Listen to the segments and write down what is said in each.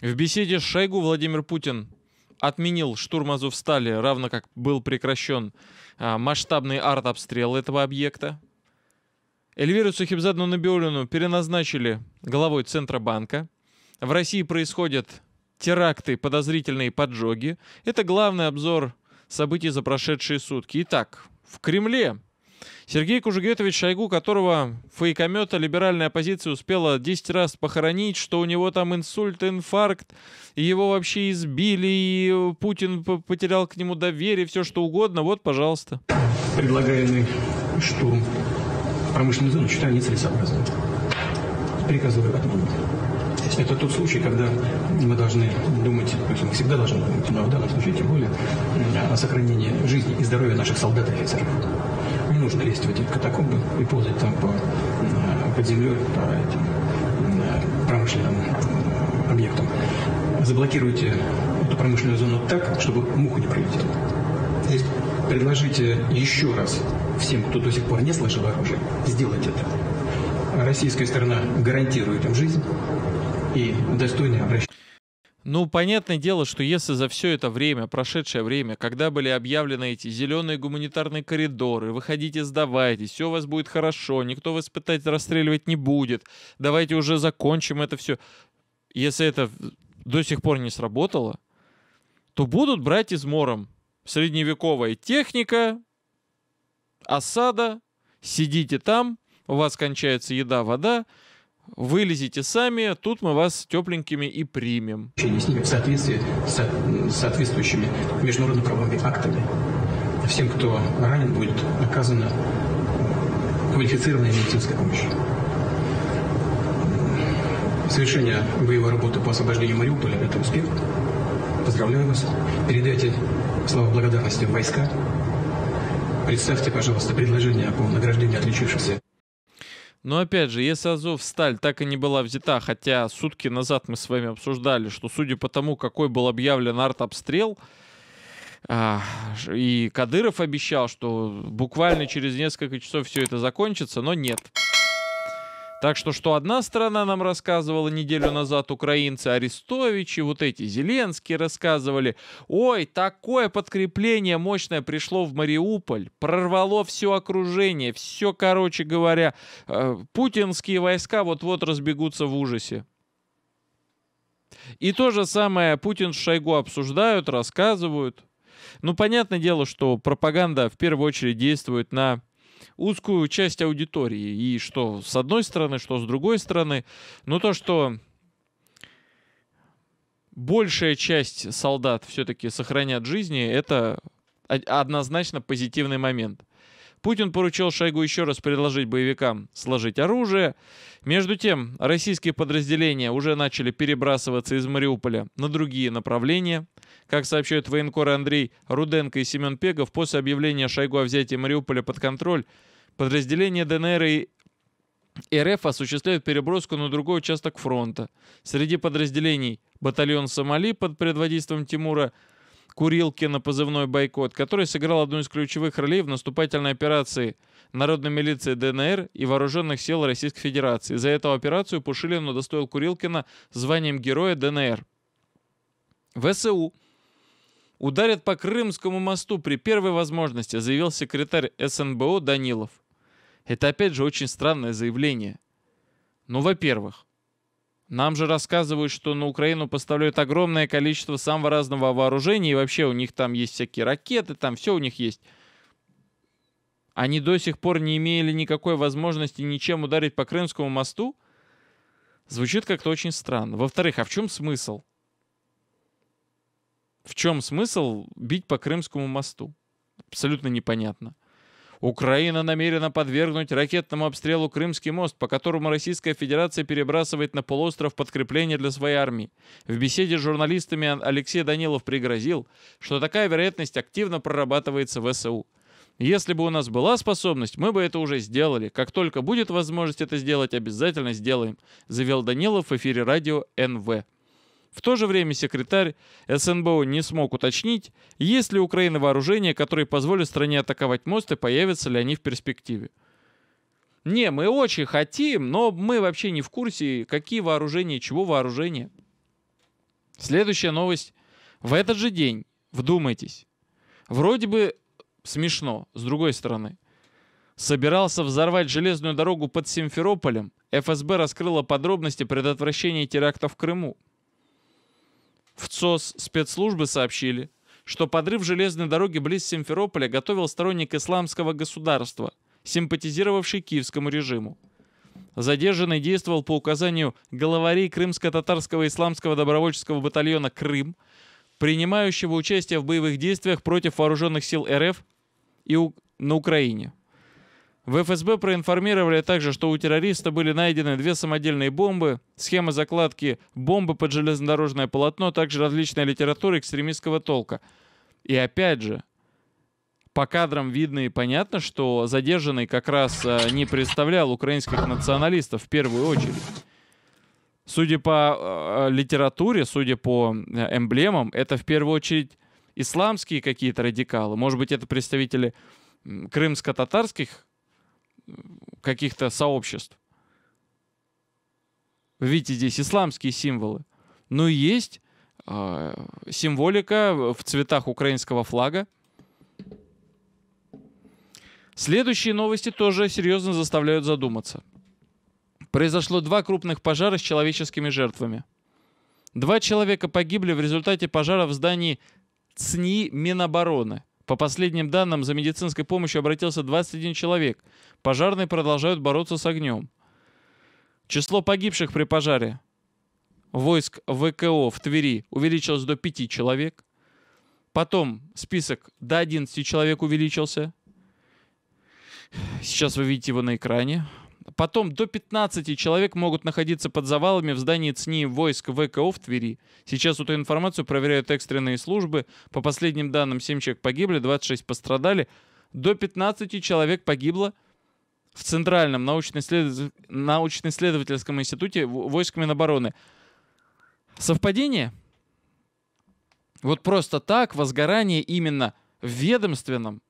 В беседе с Шойгу Владимир Путин отменил штурм Азовстали, равно как был прекращен а, масштабный артобстрел этого объекта. Эльвиру Сухибзадну Набиулину переназначили главой Центробанка. В России происходят теракты, подозрительные поджоги. Это главный обзор событий за прошедшие сутки. Итак, в Кремле Сергей Кужугетович Шойгу, которого фейкомета либеральная оппозиция успела 10 раз похоронить, что у него там инсульт, инфаркт, и его вообще избили, и Путин потерял к нему доверие, все что угодно, вот, пожалуйста. Предлагаемый штурм промышленной зоны считаю нецелесообразным. Приказываю отменить. Это тот случай, когда мы должны думать, то есть мы всегда должны думать, но в данном случае тем более о сохранении жизни и здоровья наших солдат и офицеров нужно лезть в эти катакомбы и ползать там по, э, под землей, по этим э, промышленным э, объектам. Заблокируйте эту промышленную зону так, чтобы муха не прилетела. То есть предложите еще раз всем, кто до сих пор не слышал оружие, сделать это. Российская сторона гарантирует им жизнь и достойное обращение. Ну, понятное дело, что если за все это время, прошедшее время, когда были объявлены эти зеленые гуманитарные коридоры, выходите, сдавайтесь, все у вас будет хорошо, никто вас пытать расстреливать не будет, давайте уже закончим это все. Если это до сих пор не сработало, то будут брать измором средневековая техника, осада, сидите там, у вас кончается еда, вода, Вылезите сами, тут мы вас тепленькими и примем. С ними в соответствии с соответствующими международно-правовыми актами. Всем, кто ранен, будет оказана квалифицированная медицинская помощь. Совершение боевой работы по освобождению Мариуполя – это успех. Поздравляю вас. Передайте слова благодарности в войска. Представьте, пожалуйста, предложение по награждению отличившихся. Но опять же, если сталь так и не была взята, хотя сутки назад мы с вами обсуждали, что судя по тому, какой был объявлен артобстрел, а, и Кадыров обещал, что буквально через несколько часов все это закончится, но нет. Так что, что одна страна нам рассказывала неделю назад, украинцы Арестовичи, вот эти Зеленские рассказывали, ой, такое подкрепление мощное пришло в Мариуполь, прорвало все окружение, все, короче говоря, э, путинские войска вот-вот разбегутся в ужасе. И то же самое Путин с Шойгу обсуждают, рассказывают. Ну, понятное дело, что пропаганда в первую очередь действует на узкую часть аудитории. И что с одной стороны, что с другой стороны. Но то, что большая часть солдат все-таки сохранят жизни, это однозначно позитивный момент. Путин поручил Шойгу еще раз предложить боевикам сложить оружие. Между тем, российские подразделения уже начали перебрасываться из Мариуполя на другие направления. Как сообщают военкоры Андрей Руденко и Семен Пегов, после объявления Шойгу о взятии Мариуполя под контроль, Подразделения ДНР и РФ осуществляют переброску на другой участок фронта. Среди подразделений батальон «Сомали» под предводительством Тимура Курилкина, позывной «Бойкот», который сыграл одну из ключевых ролей в наступательной операции Народной милиции ДНР и Вооруженных сил Российской Федерации. За эту операцию Пушилин удостоил Курилкина званием Героя ДНР. ВСУ ударят по Крымскому мосту при первой возможности, заявил секретарь СНБО Данилов. Это опять же очень странное заявление. Ну, во-первых, нам же рассказывают, что на Украину поставляют огромное количество самого разного вооружения, и вообще у них там есть всякие ракеты, там все у них есть. Они до сих пор не имели никакой возможности ничем ударить по Крымскому мосту? Звучит как-то очень странно. Во-вторых, а в чем смысл? В чем смысл бить по Крымскому мосту? Абсолютно непонятно. Украина намерена подвергнуть ракетному обстрелу Крымский мост, по которому Российская Федерация перебрасывает на полуостров подкрепление для своей армии. В беседе с журналистами Алексей Данилов пригрозил, что такая вероятность активно прорабатывается в СУ. Если бы у нас была способность, мы бы это уже сделали. Как только будет возможность это сделать, обязательно сделаем», — завел Данилов в эфире радио НВ. В то же время секретарь СНБО не смог уточнить, есть ли у Украины вооружения, которые позволят стране атаковать мост и появятся ли они в перспективе. Не, мы очень хотим, но мы вообще не в курсе, какие вооружения, чего вооружения. Следующая новость. В этот же день, вдумайтесь, вроде бы смешно, с другой стороны, собирался взорвать железную дорогу под Симферополем, ФСБ раскрыла подробности предотвращения теракта в Крыму. В ЦОС спецслужбы сообщили, что подрыв железной дороги близ Симферополя готовил сторонник исламского государства, симпатизировавший киевскому режиму. Задержанный действовал по указанию главарей Крымско-Татарского исламского добровольческого батальона «Крым», принимающего участие в боевых действиях против вооруженных сил РФ и на Украине. В ФСБ проинформировали также, что у террориста были найдены две самодельные бомбы, схема закладки бомбы под железнодорожное полотно, также различная литература экстремистского толка. И опять же, по кадрам видно и понятно, что задержанный как раз э, не представлял украинских националистов в первую очередь. Судя по э, литературе, судя по э, эмблемам, это в первую очередь исламские какие-то радикалы. Может быть, это представители крымско-татарских каких-то сообществ. Видите, здесь исламские символы. Но есть э, символика в цветах украинского флага. Следующие новости тоже серьезно заставляют задуматься. Произошло два крупных пожара с человеческими жертвами. Два человека погибли в результате пожара в здании ЦНИ Минобороны. По последним данным, за медицинской помощью обратился 21 человек. Пожарные продолжают бороться с огнем. Число погибших при пожаре войск ВКО в Твери увеличилось до 5 человек. Потом список до 11 человек увеличился. Сейчас вы видите его на экране. Потом до 15 человек могут находиться под завалами в здании ЦНИ войск ВКО в Твери. Сейчас эту информацию проверяют экстренные службы. По последним данным, 7 человек погибли, 26 пострадали. До 15 человек погибло в Центральном научно-исследовательском научно институте войск Минобороны. Совпадение? Вот просто так возгорание именно в ведомственном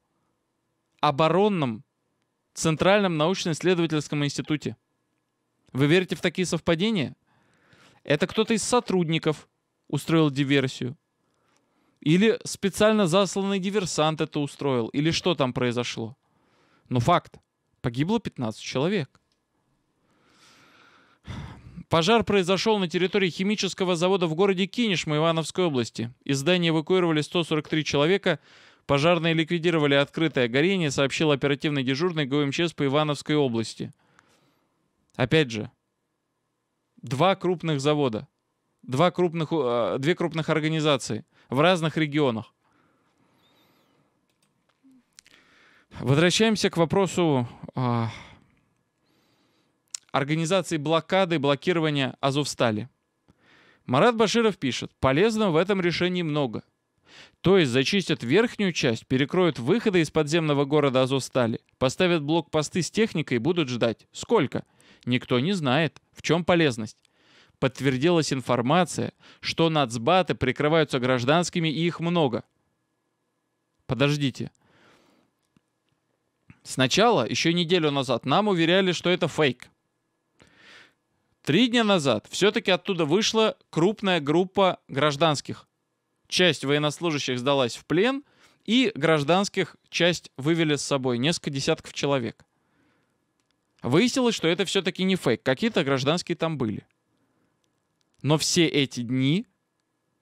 оборонном Центральном научно-исследовательском институте. Вы верите в такие совпадения? Это кто-то из сотрудников устроил диверсию. Или специально засланный диверсант это устроил. Или что там произошло. Но ну, факт. Погибло 15 человек. Пожар произошел на территории химического завода в городе Кинешма Ивановской области. Из здания эвакуировали 143 человека – Пожарные ликвидировали открытое горение, сообщил оперативный дежурный ГУМЧС по Ивановской области. Опять же, два крупных завода, два крупных, э, две крупных организации в разных регионах. Возвращаемся к вопросу э, организации блокады, блокирования Азовстали. Марат Баширов пишет, полезного в этом решении много – то есть зачистят верхнюю часть, перекроют выходы из подземного города Азовстали, поставят блокпосты с техникой и будут ждать. Сколько? Никто не знает. В чем полезность? Подтвердилась информация, что нацбаты прикрываются гражданскими и их много. Подождите. Сначала, еще неделю назад, нам уверяли, что это фейк. Три дня назад все-таки оттуда вышла крупная группа гражданских, часть военнослужащих сдалась в плен, и гражданских часть вывели с собой, несколько десятков человек. Выяснилось, что это все-таки не фейк, какие-то гражданские там были. Но все эти дни,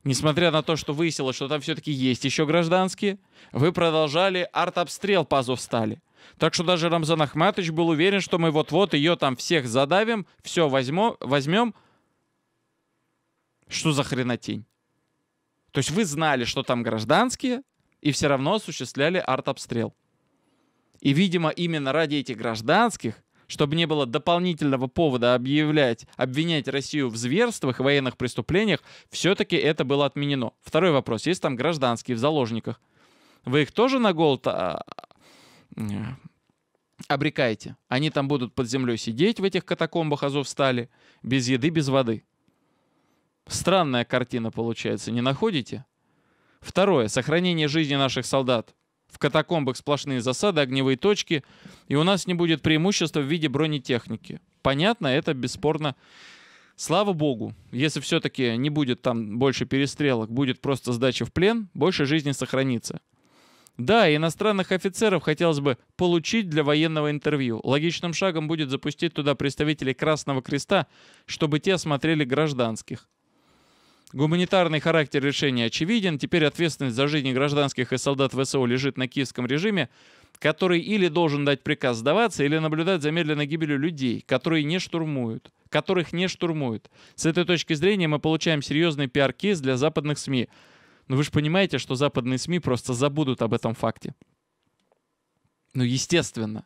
несмотря на то, что выяснилось, что там все-таки есть еще гражданские, вы продолжали артобстрел по Азовстали. Так что даже Рамзан Ахматович был уверен, что мы вот-вот ее там всех задавим, все возьму, возьмем. Что за хренотень? То есть вы знали, что там гражданские, и все равно осуществляли артобстрел. И, видимо, именно ради этих гражданских, чтобы не было дополнительного повода объявлять, обвинять Россию в зверствах и военных преступлениях, все-таки это было отменено. Второй вопрос. Есть там гражданские в заложниках. Вы их тоже на голод а, а, обрекаете? Они там будут под землей сидеть в этих катакомбах Азовстали, без еды, без воды. Странная картина получается, не находите? Второе. Сохранение жизни наших солдат. В катакомбах сплошные засады, огневые точки, и у нас не будет преимущества в виде бронетехники. Понятно, это бесспорно. Слава богу, если все-таки не будет там больше перестрелок, будет просто сдача в плен, больше жизни сохранится. Да, иностранных офицеров хотелось бы получить для военного интервью. Логичным шагом будет запустить туда представителей Красного Креста, чтобы те осмотрели гражданских. Гуманитарный характер решения очевиден. Теперь ответственность за жизни гражданских и солдат ВСУ лежит на киевском режиме, который или должен дать приказ сдаваться, или наблюдать за медленной гибелью людей, которые не штурмуют, которых не штурмуют. С этой точки зрения мы получаем серьезный пиар-кейс для западных СМИ. Но вы же понимаете, что западные СМИ просто забудут об этом факте. Ну, естественно.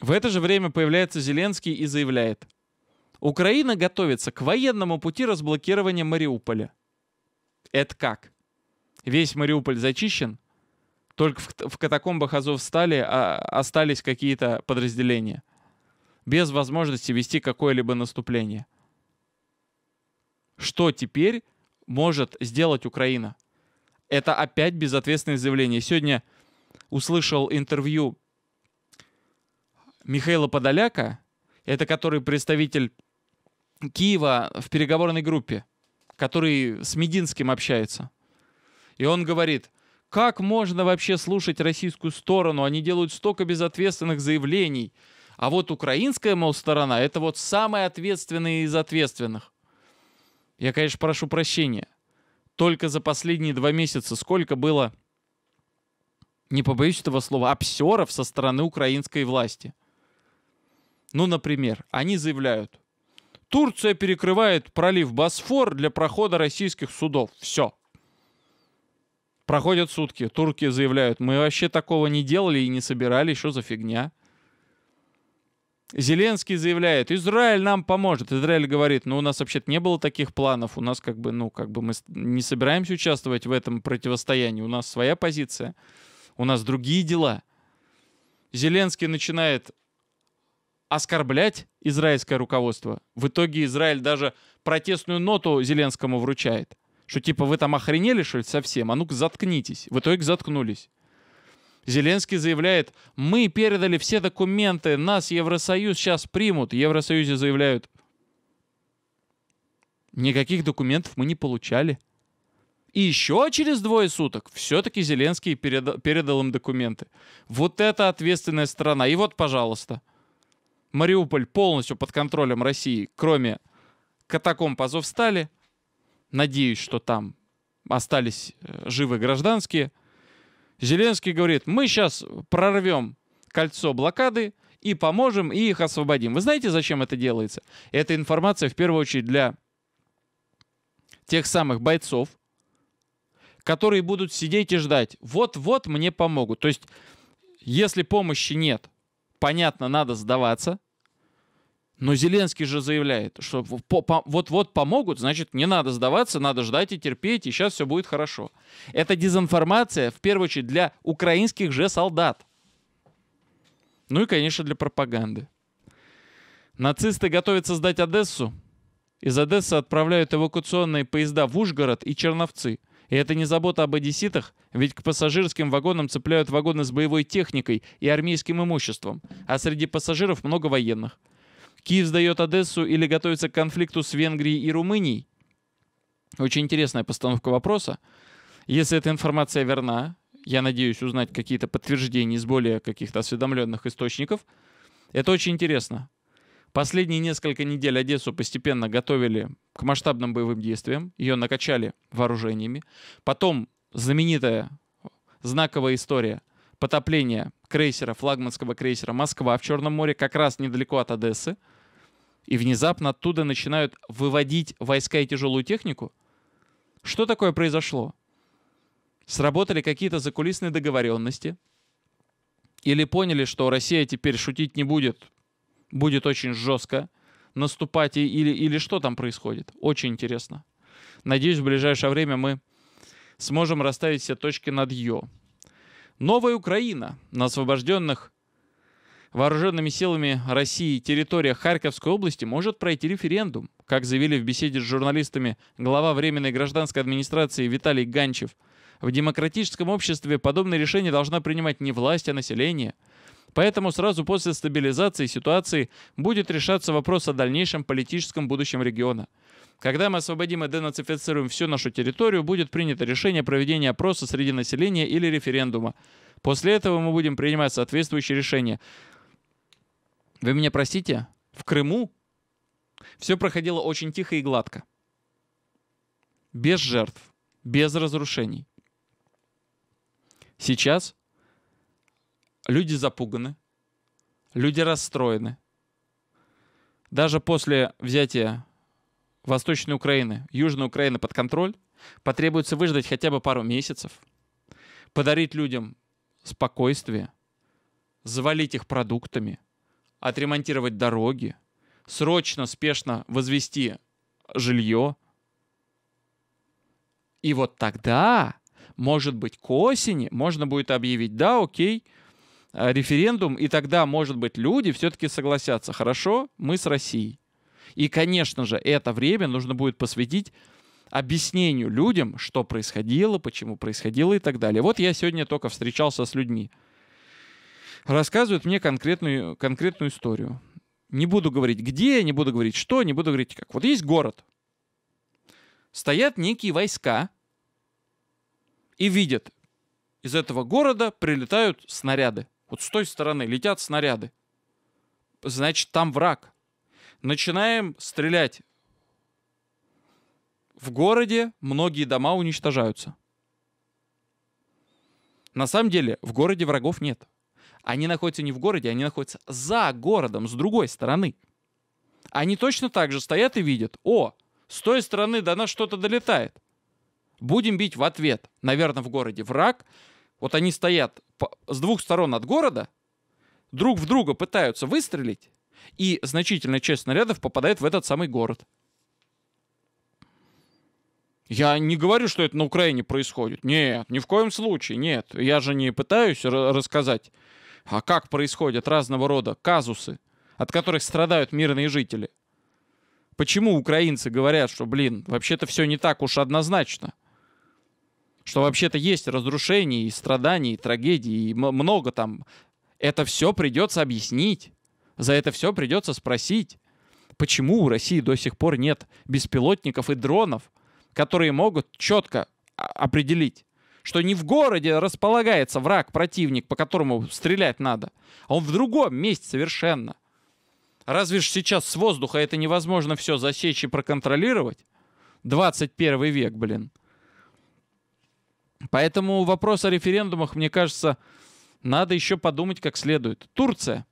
В это же время появляется Зеленский и заявляет – Украина готовится к военному пути разблокирования Мариуполя. Это как? Весь Мариуполь зачищен? Только в, в катакомбах Азовстали а, остались какие-то подразделения. Без возможности вести какое-либо наступление. Что теперь может сделать Украина? Это опять безответственное заявление. Сегодня услышал интервью Михаила Подоляка, это который представитель Киева в переговорной группе, который с Мединским общается. И он говорит, как можно вообще слушать российскую сторону? Они делают столько безответственных заявлений. А вот украинская, мол, сторона, это вот самые ответственные из ответственных. Я, конечно, прошу прощения. Только за последние два месяца сколько было, не побоюсь этого слова, обсеров со стороны украинской власти. Ну, например, они заявляют, Турция перекрывает пролив Босфор для прохода российских судов. Все. Проходят сутки, турки заявляют, мы вообще такого не делали и не собирали. что за фигня? Зеленский заявляет, Израиль нам поможет. Израиль говорит, ну у нас вообще-то не было таких планов, у нас как бы, ну как бы мы не собираемся участвовать в этом противостоянии, у нас своя позиция, у нас другие дела. Зеленский начинает оскорблять израильское руководство. В итоге Израиль даже протестную ноту Зеленскому вручает. Что типа вы там охренели, что ли, совсем? А ну-ка заткнитесь. В итоге заткнулись. Зеленский заявляет, мы передали все документы, нас Евросоюз сейчас примут. Евросоюзе заявляют, никаких документов мы не получали. И еще через двое суток все-таки Зеленский передал, передал им документы. Вот это ответственная страна, И вот, пожалуйста. Мариуполь полностью под контролем России, кроме пазов стали. Надеюсь, что там остались э, живы гражданские. Зеленский говорит, мы сейчас прорвем кольцо блокады и поможем, и их освободим. Вы знаете, зачем это делается? Эта информация в первую очередь для тех самых бойцов, которые будут сидеть и ждать. Вот-вот мне помогут. То есть, если помощи нет, понятно, надо сдаваться. Но Зеленский же заявляет, что вот-вот помогут, значит, не надо сдаваться, надо ждать и терпеть, и сейчас все будет хорошо. Это дезинформация, в первую очередь, для украинских же солдат. Ну и, конечно, для пропаганды. Нацисты готовятся сдать Одессу. Из Одессы отправляют эвакуационные поезда в Ужгород и Черновцы – и это не забота об одесситах, ведь к пассажирским вагонам цепляют вагоны с боевой техникой и армейским имуществом, а среди пассажиров много военных. Киев сдает Одессу или готовится к конфликту с Венгрией и Румынией? Очень интересная постановка вопроса. Если эта информация верна, я надеюсь узнать какие-то подтверждения из более каких-то осведомленных источников, это очень интересно. Последние несколько недель Одессу постепенно готовили к масштабным боевым действиям, ее накачали вооружениями. Потом знаменитая знаковая история потопления крейсера, флагманского крейсера «Москва» в Черном море, как раз недалеко от Одессы. И внезапно оттуда начинают выводить войска и тяжелую технику. Что такое произошло? Сработали какие-то закулисные договоренности, или поняли, что Россия теперь шутить не будет будет очень жестко наступать или, или что там происходит. Очень интересно. Надеюсь, в ближайшее время мы сможем расставить все точки над «ё». Новая Украина на освобожденных вооруженными силами России территория Харьковской области может пройти референдум. Как заявили в беседе с журналистами глава Временной гражданской администрации Виталий Ганчев, в демократическом обществе подобное решение должна принимать не власть, а население – Поэтому сразу после стабилизации ситуации будет решаться вопрос о дальнейшем политическом будущем региона. Когда мы освободим и денацифицируем всю нашу территорию, будет принято решение проведения опроса среди населения или референдума. После этого мы будем принимать соответствующие решения. Вы меня простите, в Крыму все проходило очень тихо и гладко. Без жертв, без разрушений. Сейчас Люди запуганы, люди расстроены. Даже после взятия Восточной Украины, Южной Украины под контроль, потребуется выждать хотя бы пару месяцев, подарить людям спокойствие, завалить их продуктами, отремонтировать дороги, срочно, спешно возвести жилье. И вот тогда, может быть, к осени можно будет объявить, да, окей, Э, референдум, и тогда, может быть, люди все-таки согласятся. Хорошо, мы с Россией. И, конечно же, это время нужно будет посвятить объяснению людям, что происходило, почему происходило и так далее. Вот я сегодня только встречался с людьми. Рассказывают мне конкретную, конкретную историю. Не буду говорить где, не буду говорить что, не буду говорить как. Вот есть город. Стоят некие войска и видят, из этого города прилетают снаряды. Вот с той стороны летят снаряды. Значит, там враг. Начинаем стрелять. В городе многие дома уничтожаются. На самом деле, в городе врагов нет. Они находятся не в городе, они находятся за городом, с другой стороны. Они точно так же стоят и видят, о, с той стороны до нас что-то долетает. Будем бить в ответ. Наверное, в городе враг. Вот они стоят с двух сторон от города друг в друга пытаются выстрелить, и значительная часть снарядов попадает в этот самый город. Я не говорю, что это на Украине происходит. Нет, ни в коем случае, нет. Я же не пытаюсь рассказать, а как происходят разного рода казусы, от которых страдают мирные жители. Почему украинцы говорят, что, блин, вообще-то все не так уж однозначно? что вообще-то есть разрушений, и страданий, и трагедий, и много там. Это все придется объяснить. За это все придется спросить, почему у России до сих пор нет беспилотников и дронов, которые могут четко определить, что не в городе располагается враг, противник, по которому стрелять надо, а он в другом месте совершенно. Разве же сейчас с воздуха это невозможно все засечь и проконтролировать? 21 век, блин. Поэтому вопрос о референдумах, мне кажется, надо еще подумать как следует. Турция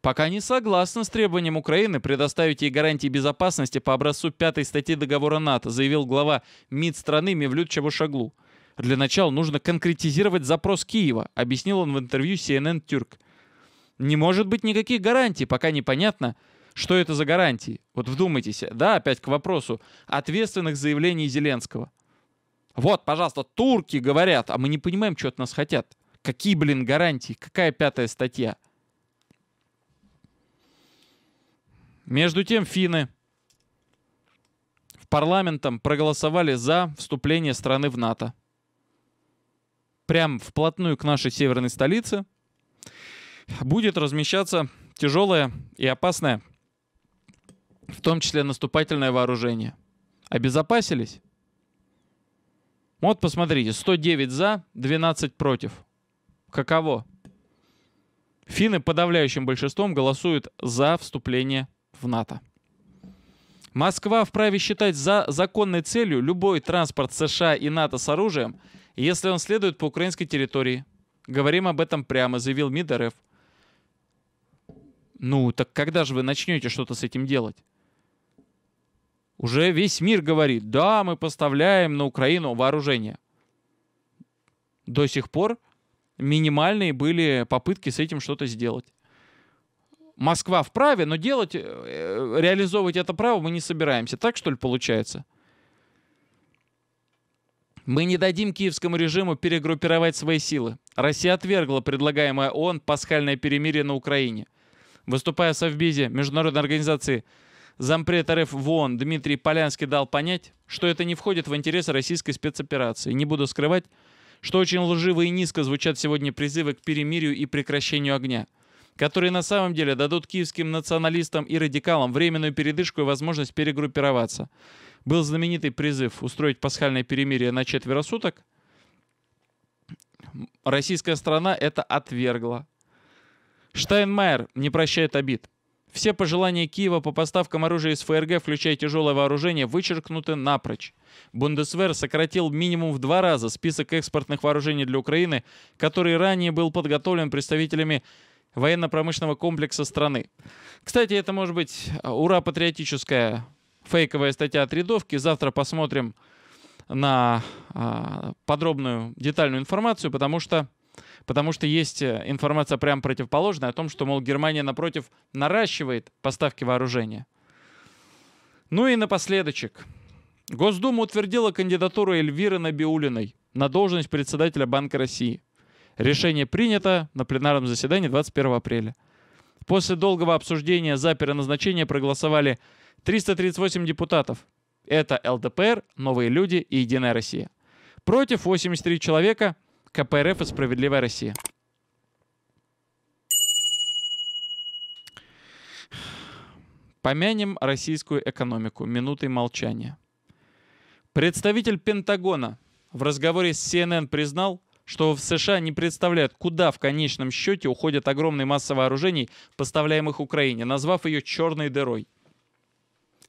пока не согласна с требованием Украины предоставить ей гарантии безопасности по образцу пятой статьи договора НАТО, заявил глава МИД страны Мевлюд Чавушаглу. Для начала нужно конкретизировать запрос Киева, объяснил он в интервью CNN Turk. Не может быть никаких гарантий, пока непонятно, что это за гарантии. Вот вдумайтесь, да, опять к вопросу ответственных заявлений Зеленского – вот, пожалуйста, турки говорят, а мы не понимаем, что от нас хотят. Какие, блин, гарантии? Какая пятая статья? Между тем, финны в парламентом проголосовали за вступление страны в НАТО. Прям вплотную к нашей северной столице будет размещаться тяжелое и опасное, в том числе наступательное вооружение. Обезопасились? Вот посмотрите, 109 за, 12 против. Каково? Финны подавляющим большинством голосуют за вступление в НАТО. Москва вправе считать за законной целью любой транспорт США и НАТО с оружием, если он следует по украинской территории. Говорим об этом прямо, заявил МИД РФ. Ну, так когда же вы начнете что-то с этим делать? Уже весь мир говорит, да, мы поставляем на Украину вооружение. До сих пор минимальные были попытки с этим что-то сделать. Москва вправе, но делать, э, реализовывать это право мы не собираемся. Так что ли получается? Мы не дадим киевскому режиму перегруппировать свои силы. Россия отвергла предлагаемое ООН пасхальное перемирие на Украине. Выступая в Совбезе Международной организации Зампред РФ в Дмитрий Полянский дал понять, что это не входит в интересы российской спецоперации. Не буду скрывать, что очень лживо и низко звучат сегодня призывы к перемирию и прекращению огня, которые на самом деле дадут киевским националистам и радикалам временную передышку и возможность перегруппироваться. Был знаменитый призыв устроить пасхальное перемирие на четверо суток. Российская страна это отвергла. Штайнмайер не прощает обид. Все пожелания Киева по поставкам оружия из ФРГ, включая тяжелое вооружение, вычеркнуты напрочь. Бундесвер сократил минимум в два раза список экспортных вооружений для Украины, который ранее был подготовлен представителями военно-промышленного комплекса страны. Кстати, это может быть э, ура-патриотическая фейковая статья от рядовки. Завтра посмотрим на а, подробную детальную информацию, потому что Потому что есть э, информация прям противоположная о том, что, мол, Германия, напротив, наращивает поставки вооружения. Ну и напоследочек. Госдума утвердила кандидатуру Эльвиры Набиулиной на должность председателя Банка России. Решение принято на пленарном заседании 21 апреля. После долгого обсуждения за переназначение проголосовали 338 депутатов. Это ЛДПР, «Новые люди» и «Единая Россия». Против 83 человека, КПРФ и «Справедливая Россия». Помянем российскую экономику минутой молчания. Представитель Пентагона в разговоре с CNN признал, что в США не представляют, куда в конечном счете уходят огромные массы вооружений, поставляемых Украине, назвав ее черной дырой.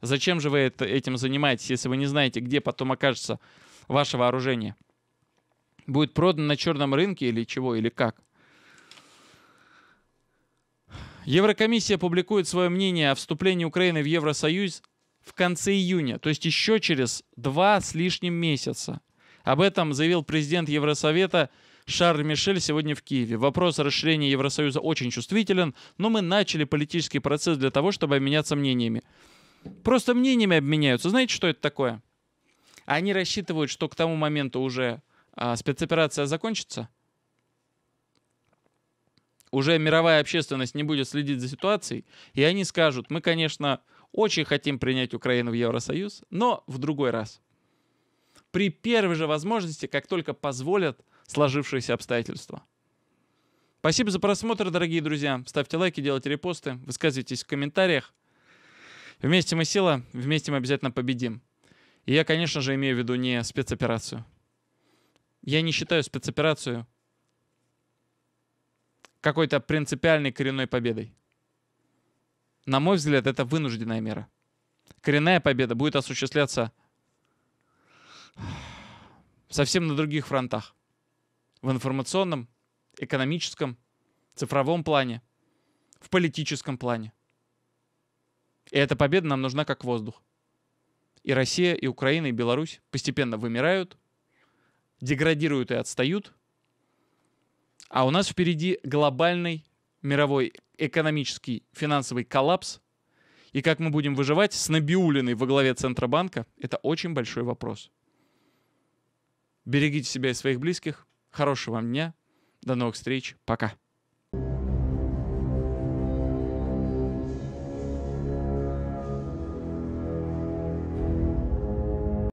Зачем же вы это, этим занимаетесь, если вы не знаете, где потом окажется ваше вооружение? Будет продан на черном рынке или чего, или как? Еврокомиссия публикует свое мнение о вступлении Украины в Евросоюз в конце июня, то есть еще через два с лишним месяца. Об этом заявил президент Евросовета Шарль Мишель сегодня в Киеве. Вопрос расширения Евросоюза очень чувствителен, но мы начали политический процесс для того, чтобы обменяться мнениями. Просто мнениями обменяются. Знаете, что это такое? Они рассчитывают, что к тому моменту уже а спецоперация закончится? Уже мировая общественность не будет следить за ситуацией, и они скажут, мы, конечно, очень хотим принять Украину в Евросоюз, но в другой раз. При первой же возможности, как только позволят сложившиеся обстоятельства. Спасибо за просмотр, дорогие друзья. Ставьте лайки, делайте репосты, высказывайтесь в комментариях. Вместе мы сила, вместе мы обязательно победим. И я, конечно же, имею в виду не спецоперацию. Я не считаю спецоперацию какой-то принципиальной коренной победой. На мой взгляд, это вынужденная мера. Коренная победа будет осуществляться совсем на других фронтах. В информационном, экономическом, цифровом плане, в политическом плане. И эта победа нам нужна как воздух. И Россия, и Украина, и Беларусь постепенно вымирают, деградируют и отстают. А у нас впереди глобальный мировой экономический финансовый коллапс. И как мы будем выживать с Набиулиной во главе Центробанка, это очень большой вопрос. Берегите себя и своих близких. Хорошего вам дня. До новых встреч. Пока.